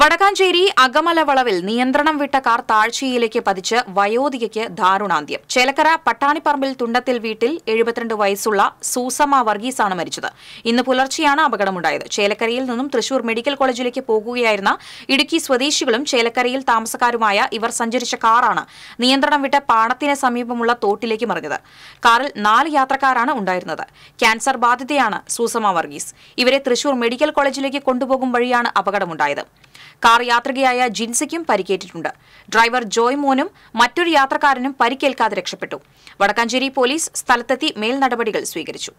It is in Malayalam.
വടക്കാഞ്ചേരി അകമല വളവിൽ നിയന്ത്രണം വിട്ട കാർ താഴ്ചയിലേക്ക് പതിച്ച് വയോധികയ്ക്ക് ദാരുണാന്ത്യം ചേലക്കര പട്ടാണിപ്പറമ്പിൽ തുണ്ടത്തിൽ വീട്ടിൽ എഴുപത്തിരണ്ട് വയസ്സുള്ള സൂസമ്മ വർഗീസാണ് മരിച്ചത് ഇന്ന് പുലർച്ചെയാണ് അപകടമുണ്ടായത് ചേലക്കരയിൽ നിന്നും തൃശൂർ മെഡിക്കൽ കോളേജിലേക്ക് പോകുകയായിരുന്ന ഇടുക്കി സ്വദേശികളും ചേലക്കരയിൽ താമസക്കാരുമായ ഇവർ സഞ്ചരിച്ച കാറാണ് നിയന്ത്രണം വിട്ട പാണത്തിന് സമീപമുള്ള തോട്ടിലേക്ക് മറിഞ്ഞത് കാറിൽ നാല് യാത്രക്കാരാണ് ഉണ്ടായിരുന്നത് ക്യാൻസർ ബാധിതയാണ് സൂസമ്മ വർഗീസ് ഇവരെ തൃശൂർ മെഡിക്കൽ കോളേജിലേക്ക് കൊണ്ടുപോകും വഴിയാണ് അപകടമുണ്ടായത് കാർ യാത്രികയായ ജിൻസയ്ക്കും പരിക്കേറ്റിട്ടുണ്ട് ഡ്രൈവർ ജോയ് മോനും മറ്റൊരു യാത്രക്കാരനും പരിക്കേൽക്കാതെ രക്ഷപ്പെട്ടു വടക്കാഞ്ചേരി പോലീസ് സ്ഥലത്തെത്തി മേൽനടപടികൾ സ്വീകരിച്ചു